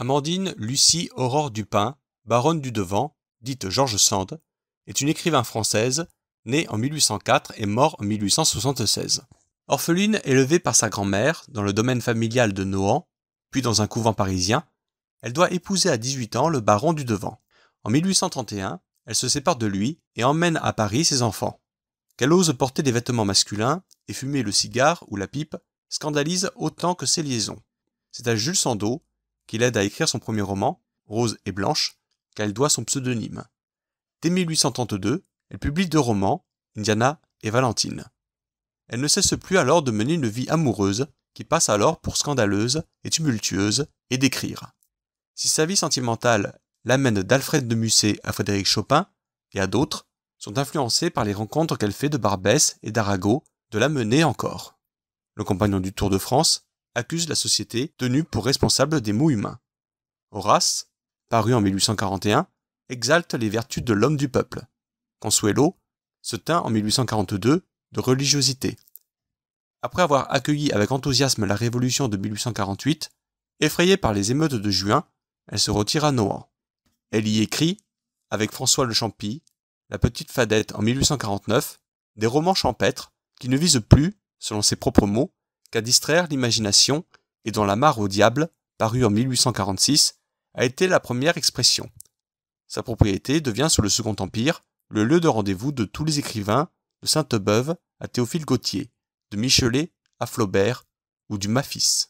Amandine Lucie Aurore Dupin, baronne du Devant, dite Georges Sand, est une écrivain française, née en 1804 et morte en 1876. Orpheline élevée par sa grand-mère dans le domaine familial de Nohant, puis dans un couvent parisien, elle doit épouser à 18 ans le baron du Devant. En 1831, elle se sépare de lui et emmène à Paris ses enfants. Qu'elle ose porter des vêtements masculins et fumer le cigare ou la pipe scandalise autant que ses liaisons. C'est à Jules Sandeau qui l'aide à écrire son premier roman, Rose et Blanche, qu'elle doit son pseudonyme. Dès 1832, elle publie deux romans, Indiana et Valentine. Elle ne cesse plus alors de mener une vie amoureuse, qui passe alors pour scandaleuse et tumultueuse, et d'écrire. Si sa vie sentimentale l'amène d'Alfred de Musset à Frédéric Chopin, et à d'autres, sont influencées par les rencontres qu'elle fait de Barbès et d'Arago, de la mener encore. Le compagnon du Tour de France, accuse la société tenue pour responsable des maux humains. Horace, paru en 1841, exalte les vertus de l'homme du peuple. Consuelo se teint en 1842 de religiosité. Après avoir accueilli avec enthousiasme la révolution de 1848, effrayée par les émeutes de juin, elle se retire à Nohant. Elle y écrit, avec François Le Champy, La Petite Fadette en 1849, des romans champêtres qui ne visent plus, selon ses propres mots, qu'à distraire l'imagination et dont la mare au diable, parue en 1846, a été la première expression. Sa propriété devient sous le Second Empire le lieu de rendez-vous de tous les écrivains, de Sainte-Beuve à Théophile Gautier, de Michelet à Flaubert ou du Mafis.